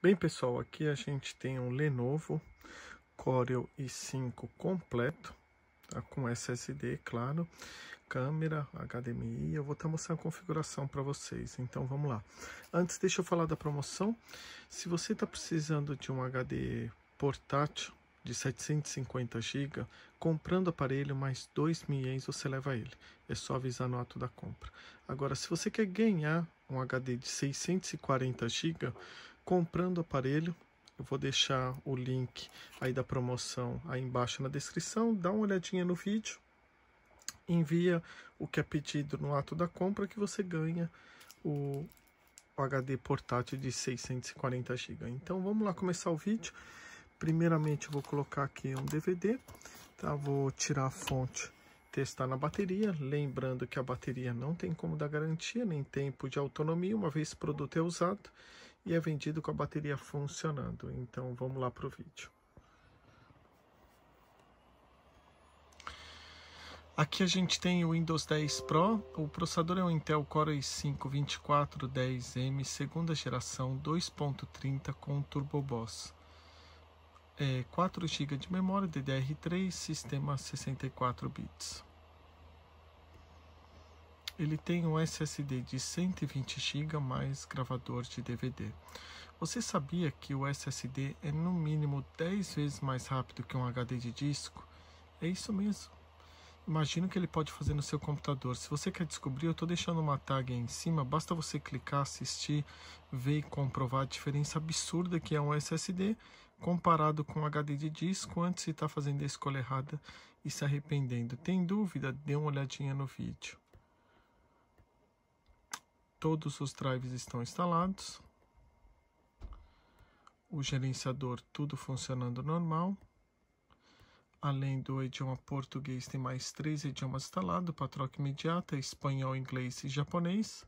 Bem pessoal, aqui a gente tem um Lenovo Corel i5 completo, tá? com SSD, claro, câmera, HDMI, eu vou estar tá mostrando a configuração para vocês, então vamos lá. Antes deixa eu falar da promoção, se você está precisando de um HD portátil de 750 GB, comprando o aparelho mais 2 mil ienes você leva ele, é só avisar no ato da compra. Agora, se você quer ganhar um HD de 640 GB, comprando o aparelho. Eu vou deixar o link aí da promoção aí embaixo na descrição. Dá uma olhadinha no vídeo. Envia o que é pedido no ato da compra que você ganha o, HD portátil de 640 GB. Então vamos lá começar o vídeo. Primeiramente eu vou colocar aqui um DVD, tá? Vou tirar a fonte, testar na bateria, lembrando que a bateria não tem como dar garantia, nem tempo de autonomia, uma vez o produto é usado e é vendido com a bateria funcionando. Então vamos lá para o vídeo. Aqui a gente tem o Windows 10 Pro, o processador é um Intel Core i5-2410M, segunda geração 2.30 com Turbo Boss. É, 4 GB de memória DDR3, sistema 64 bits ele tem um SSD de 120 GB mais gravador de DVD. Você sabia que o SSD é no mínimo 10 vezes mais rápido que um HD de disco? É isso mesmo. Imagino que ele pode fazer no seu computador. Se você quer descobrir, eu estou deixando uma tag aí em cima. Basta você clicar, assistir, ver e comprovar a diferença absurda que é um SSD comparado com um HD de disco antes de estar tá fazendo a escolha errada e se arrependendo. Tem dúvida? Dê uma olhadinha no vídeo todos os drives estão instalados, o gerenciador tudo funcionando normal. Além do idioma português, tem mais três idiomas instalados para troca imediata, espanhol, inglês e japonês.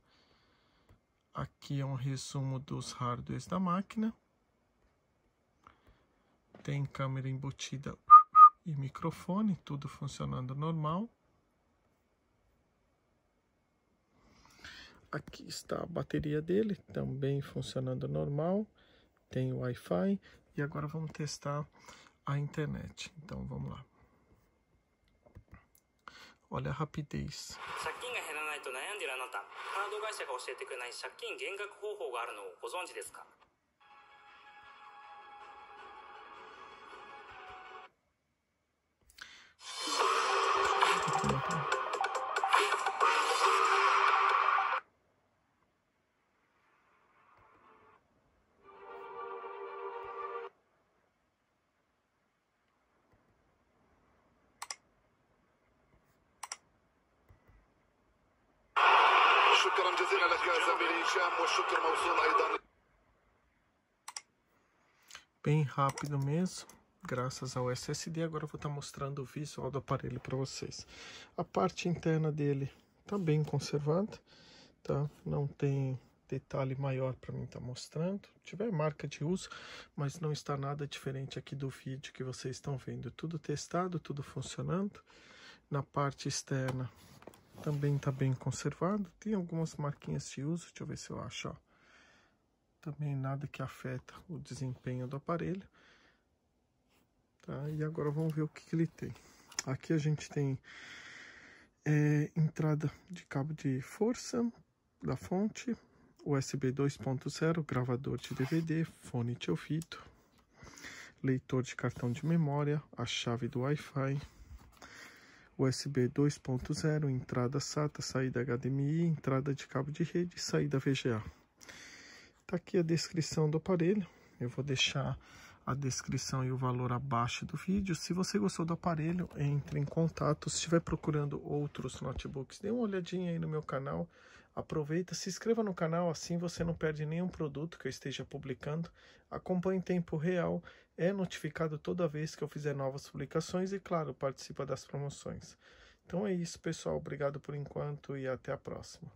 Aqui é um resumo dos hardwares da máquina. Tem câmera embutida e microfone, tudo funcionando normal. Aqui está a bateria dele, também funcionando normal. Tem Wi-Fi. E agora vamos testar a internet. Então vamos lá. Olha a rapidez. 借金が減らないと悩んでいるあなた、カード会社が教えてくれない借金減額方法があるのをご存知ですか شكرا جزيلا لك زميلي هشام والشكر موصول ايضا Bem rápido mesmo, graças ao SSD. Agora eu vou estar tá mostrando o visual do aparelho para vocês. A parte interna dele está bem conservada, tá? Não tem detalhe maior para mim estar tá mostrando. Tiver marca de uso, mas não está nada diferente aqui do vídeo que vocês estão vendo. Tudo testado, tudo funcionando. Na parte externa também está bem conservado. Tem algumas marquinhas de uso. Deixa eu ver se eu acho. Ó. Também nada que afeta o desempenho do aparelho. Tá? E agora vamos ver o que, que ele tem. Aqui a gente tem é, entrada de cabo de força da fonte, USB 2.0, gravador de DVD, fone de ouvido, leitor de cartão de memória, a chave do Wi-Fi, USB 2.0, entrada SATA, saída HDMI, entrada de cabo de rede, saída VGA. Tá aqui a descrição do aparelho. Eu vou deixar a descrição e o valor abaixo do vídeo. Se você gostou do aparelho, entre em contato. Se estiver procurando outros notebooks, dê uma olhadinha aí no meu canal. Aproveita, se inscreva no canal, assim você não perde nenhum produto que eu esteja publicando. Acompanhe em tempo real, é notificado toda vez que eu fizer novas publicações e, claro, participa das promoções. Então é isso, pessoal. Obrigado por enquanto e até a próxima.